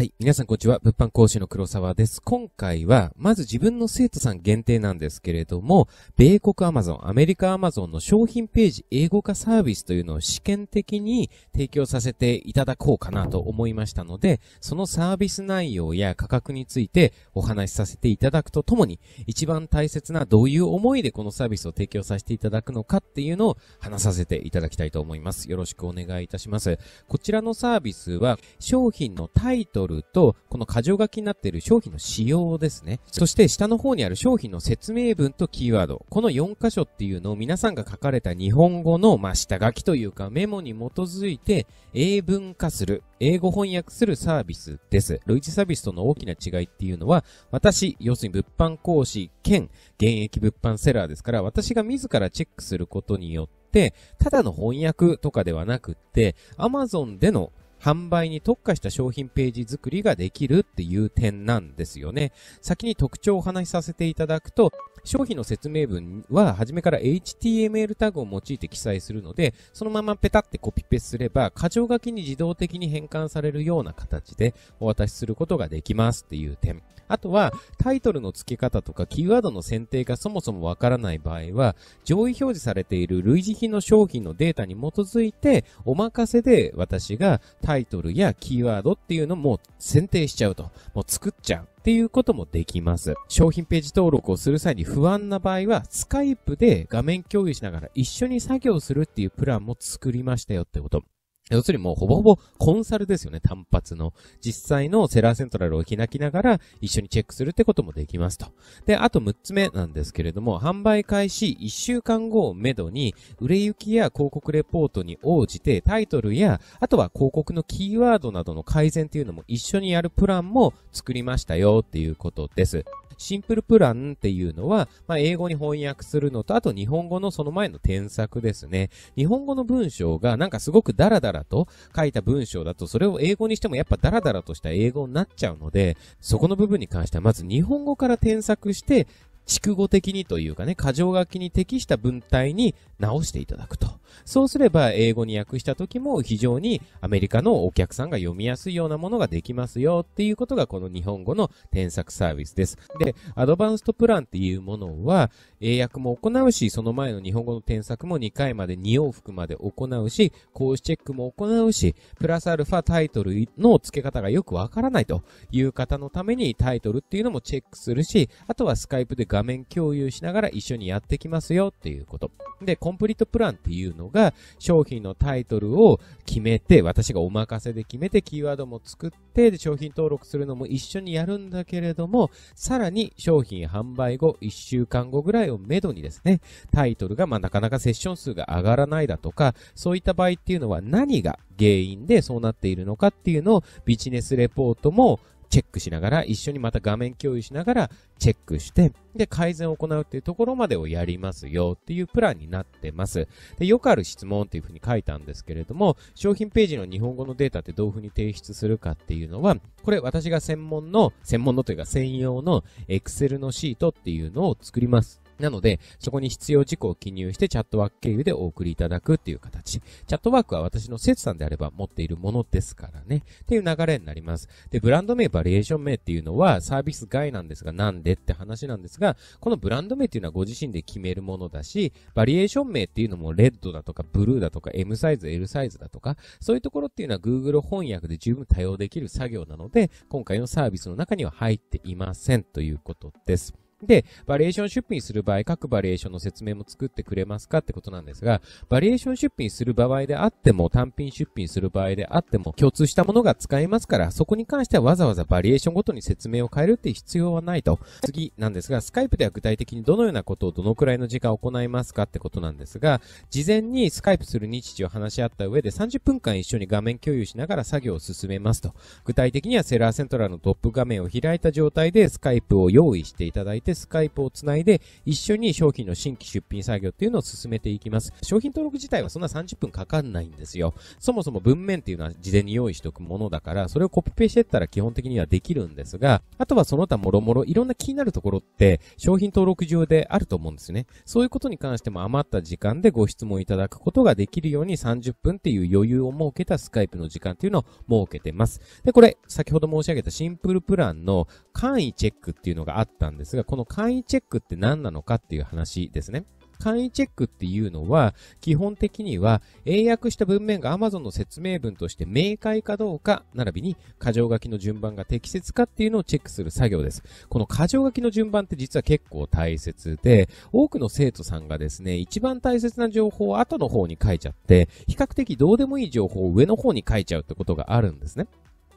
はい。皆さんこんにちは。物販講師の黒沢です。今回は、まず自分の生徒さん限定なんですけれども、米国 Amazon、アメリカ Amazon の商品ページ英語化サービスというのを試験的に提供させていただこうかなと思いましたので、そのサービス内容や価格についてお話しさせていただくとともに、一番大切などういう思いでこのサービスを提供させていただくのかっていうのを話させていただきたいと思います。よろしくお願いいたします。こちらのサービスは、商品のタイトルルと、この箇条書きになっている商品の仕様ですね。そして下の方にある商品の説明文とキーワード。この4箇所っていうのを皆さんが書かれた日本語の、まあ、下書きというかメモに基づいて英文化する、英語翻訳するサービスです。類似サービスとの大きな違いっていうのは、私、要するに物販講師兼現役物販セラーですから、私が自らチェックすることによって、ただの翻訳とかではなくって、Amazon での販売に特化した商品ページ作りができるっていう点なんですよね。先に特徴をお話しさせていただくと、商品の説明文は初めから HTML タグを用いて記載するので、そのままペタってコピペすれば、箇条書きに自動的に変換されるような形でお渡しすることができますっていう点。あとは、タイトルの付け方とかキーワードの選定がそもそもわからない場合は、上位表示されている類似品の商品のデータに基づいて、お任せで私がタイトルやキーワードっていうのも選定しちゃうと。もう作っちゃう。っていうこともできます。商品ページ登録をする際に不安な場合は、スカイプで画面共有しながら一緒に作業するっていうプランも作りましたよってこと。要するにもうほぼほぼコンサルですよね、単発の。実際のセラーセントラルを開きながら一緒にチェックするってこともできますと。で、あと6つ目なんですけれども、販売開始1週間後をめどに、売れ行きや広告レポートに応じてタイトルや、あとは広告のキーワードなどの改善っていうのも一緒にやるプランも作りましたよっていうことです。シンプルプランっていうのは、まあ、英語に翻訳するのと、あと日本語のその前の添削ですね。日本語の文章がなんかすごくダラダラと書いた文章だと、それを英語にしてもやっぱダラダラとした英語になっちゃうので、そこの部分に関してはまず日本語から添削して、筑語的にというかね、過剰書きに適した文体に直していただくと。そうすれば、英語に訳した時も非常にアメリカのお客さんが読みやすいようなものができますよっていうことが、この日本語の添削サービスです。で、アドバンストプランっていうものは、英訳も行うし、その前の日本語の添削も2回まで2往復まで行うし、講師チェックも行うし、プラスアルファタイトルの付け方がよくわからないという方のためにタイトルっていうのもチェックするし、あとはスカイプで画面共有しながら一緒にやってきますよっていうこと。で、コンプリートプランっていうののが、商品のタイトルを決めて、私がお任せで決めて、キーワードも作って、で、商品登録するのも一緒にやるんだけれども、さらに商品販売後、1週間後ぐらいをめどにですね、タイトルが、まあ、なかなかセッション数が上がらないだとか、そういった場合っていうのは何が原因でそうなっているのかっていうのをビジネスレポートもチェックしながら、一緒にまた画面共有しながらチェックして、で、改善を行うっていうところまでをやりますよっていうプランになってます。で、よくある質問っていうふうに書いたんですけれども、商品ページの日本語のデータってどういうふうに提出するかっていうのは、これ私が専門の、専門のというか専用の Excel のシートっていうのを作ります。なので、そこに必要事項を記入してチャットワーク経由でお送りいただくっていう形。チャットワークは私の生徒さんであれば持っているものですからね。っていう流れになります。で、ブランド名、バリエーション名っていうのはサービス外なんですが、なんでって話なんですが、このブランド名っていうのはご自身で決めるものだし、バリエーション名っていうのもレッドだとかブルーだとか M サイズ、L サイズだとか、そういうところっていうのは Google 翻訳で十分対応できる作業なので、今回のサービスの中には入っていませんということです。で、バリエーション出品する場合、各バリエーションの説明も作ってくれますかってことなんですが、バリエーション出品する場合であっても、単品出品する場合であっても、共通したものが使えますから、そこに関してはわざわざバリエーションごとに説明を変えるって必要はないと。次なんですが、Skype では具体的にどのようなことをどのくらいの時間行いますかってことなんですが、事前に Skype する日時を話し合った上で30分間一緒に画面共有しながら作業を進めますと。具体的にはセラーセントラルのトップ画面を開いた状態で Skype を用意していただいて、てスカイプをつないで、一緒に商品の新規出品作業っていうのを進めていきます。商品登録自体はそんな30分かかんないんですよ。そもそも文面っていうのは事前に用意しておくものだから、それをコピペしてったら基本的にはできるんですが、あとはその他もろもろいろんな気になるところって、商品登録上であると思うんですね。そういうことに関しても余った時間でご質問いただくことができるように30分っていう余裕を設けたスカイプの時間っていうのを設けてます。で、これ、先ほど申し上げたシンプルプランの簡易チェックっていうのがあったんですが、このの簡易チェックって何なのかっていう話ですね。簡易チェックっていうのは、基本的には、英訳した文面が Amazon の説明文として明快かどうか、並びに箇条書きの順番が適切かっていうのをチェックする作業です。この箇条書きの順番って実は結構大切で、多くの生徒さんがですね、一番大切な情報を後の方に書いちゃって、比較的どうでもいい情報を上の方に書いちゃうってことがあるんですね。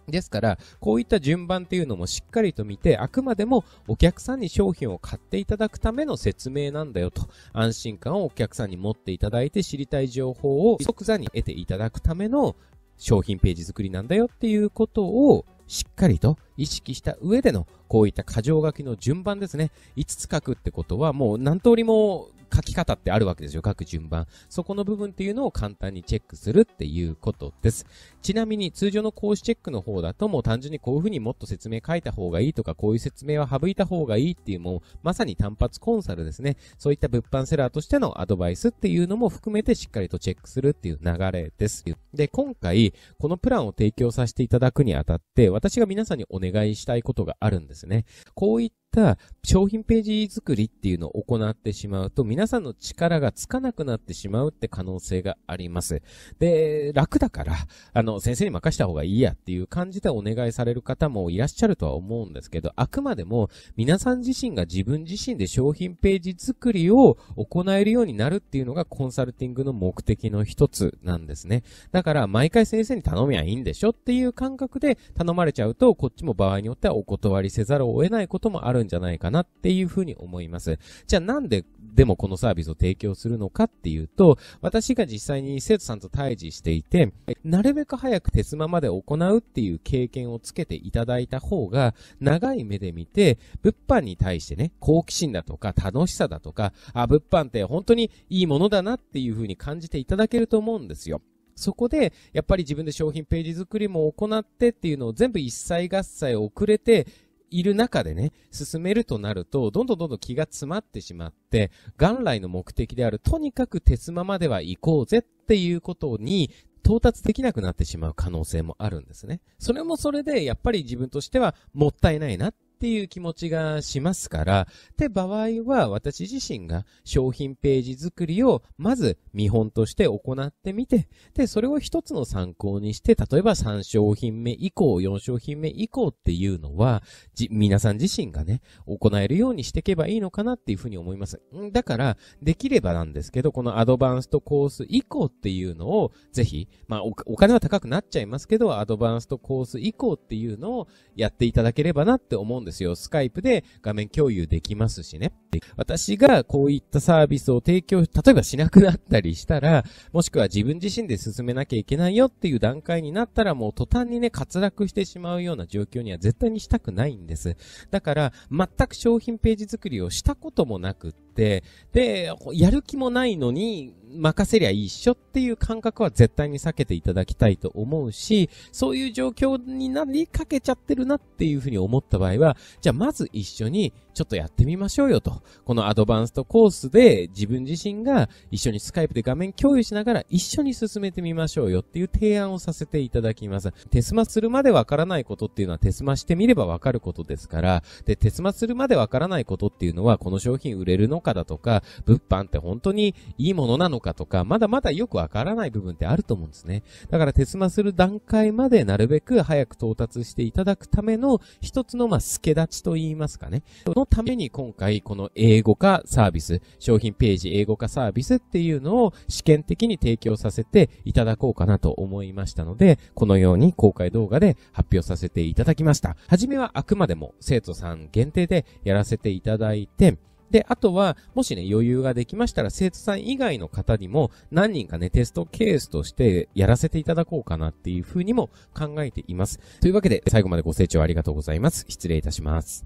ですから、こういった順番っていうのもしっかりと見て、あくまでもお客さんに商品を買っていただくための説明なんだよと、安心感をお客さんに持っていただいて知りたい情報を即座に得ていただくための商品ページ作りなんだよっていうことをしっかりと意識した上でのこういった箇条書きの順番ですね。5つ書くってことはもう何通りも書き方ってあるわけですよ。書く順番。そこの部分っていうのを簡単にチェックするっていうことです。ちなみに通常の講師チェックの方だともう単純にこういうふうにもっと説明書いた方がいいとか、こういう説明は省いた方がいいっていうもう、まさに単発コンサルですね。そういった物販セラーとしてのアドバイスっていうのも含めてしっかりとチェックするっていう流れです。で、今回、このプランを提供させていただくにあたって、私が皆さんにお願いしたいことがあるんですね。こういったった商品ページ作りっていうのを行ってしまうと、皆さんの力がつかなくなってしまうって可能性があります。で、楽だから、あの、先生に任した方がいいやっていう感じでお願いされる方もいらっしゃるとは思うんですけど、あくまでも皆さん自身が自分自身で商品ページ作りを行えるようになるっていうのがコンサルティングの目的の一つなんですね。だから、毎回先生に頼みゃいいんでしょっていう感覚で頼まれちゃうと、こっちも場合によってはお断りせざるを得ないこともあるんじゃないかなっていうふうに思います。じゃあなんででもこのサービスを提供するのかっていうと、私が実際に生徒さんと対峙していて、なるべく早く手スマまで行うっていう経験をつけていただいた方が、長い目で見て、物販に対してね、好奇心だとか楽しさだとか、あ、物販って本当にいいものだなっていうふうに感じていただけると思うんですよ。そこで、やっぱり自分で商品ページ作りも行ってっていうのを全部一切合切遅れて、いる中でね、進めるとなると、どんどんどんどん気が詰まってしまって、元来の目的である、とにかく鉄間までは行こうぜっていうことに、到達できなくなってしまう可能性もあるんですね。それもそれで、やっぱり自分としてはもったいないなっっていう気持ちがしますから、って場合は私自身が商品ページ作りをまず見本として行ってみて、で、それを一つの参考にして、例えば3商品目以降、4商品目以降っていうのは、じ、皆さん自身がね、行えるようにしていけばいいのかなっていうふうに思います。だから、できればなんですけど、このアドバンストコース以降っていうのを、ぜひ、まあお、お金は高くなっちゃいますけど、アドバンストコース以降っていうのをやっていただければなって思うんです。ですよ。スカイプで画面共有できますしね。私がこういったサービスを提供、例えばしなくなったりしたら、もしくは自分自身で進めなきゃいけないよっていう段階になったらもう途端にね、滑落してしまうような状況には絶対にしたくないんです。だから、全く商品ページ作りをしたこともなくって、で、やる気もないのに、任せりゃ一緒っていう感覚は絶対に避けていただきたいと思うし、そういう状況になりかけちゃってるなっていうふうに思った場合は、じゃあまず一緒にちょっとやってみましょうよと。このアドバンストコースで自分自身が一緒にスカイプで画面共有しながら一緒に進めてみましょうよっていう提案をさせていただきます。テスマするまでわからないことっていうのはテスマしてみればわかることですから、で、テスマするまでわからないことっていうのはこの商品売れるのかだとか、物販って本当にいいものなのかとか、まだまだよくわからない部分ってあると思うんですね。だからテスマする段階までなるべく早く到達していただくための一つのまあ、助立ちと言いますかね。のために今回この英語化サービス、商品ページ英語化サービスっていうのを試験的に提供させていただこうかなと思いましたので、このように公開動画で発表させていただきました。はじめはあくまでも生徒さん限定でやらせていただいて、で、あとは、もしね、余裕ができましたら、生徒さん以外の方にも、何人かね、テストケースとしてやらせていただこうかなっていうふうにも考えています。というわけで、最後までご清聴ありがとうございます。失礼いたします。